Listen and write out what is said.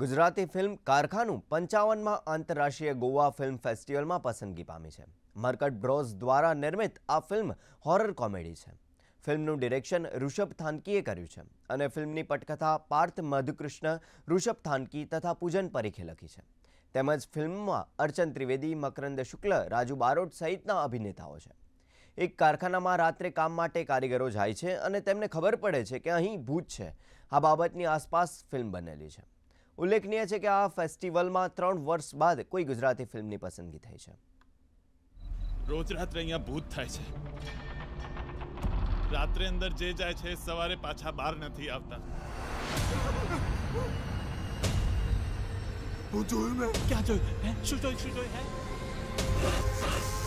Gujarati film કારખાનું પંચાવનમાં આંતરરાષ્ટ્રીય Goa film ફેસ્ટિવલમાં પસંદગી પામી છે મર્કટ બ્રોઝ દ્વારા નિર્મિત આ ફિલ્મ હોરર કોમેડી છે ફિલ્મનું ડિરેક્શન ઋષભ થાનકીએ કર્યું છે અને ફિલ્મની પટકથા પાર્થ મધુકૃષ્ણ ઋષભ થાનકી તથા પૂજન પરીખે લખી છે તેમજ ફિલ્મમાં અર્ચન ત્રિવેદી મકરંદ શુક્લ રાજુ બારોટ સહિતના અભિનેતાઓ છે એક કારખાનામાં રાત્રે કામ માટે કારીગરો જાય છે અને તેમને ખબર પડે છે કે અહીં ભૂત છે આ બાબતની આસપાસ ફિલ્મ બનેલી છે उल्लेखनीय है कि आ फेस्टिवल में त्र वर्ष बाद कोई गुजराती फिल्म की पसंदगी थी रोज रात्र भूत थे रात्र अंदर जे जाए सवारे पाछा बार नहीं आता क्या जो है शू जो है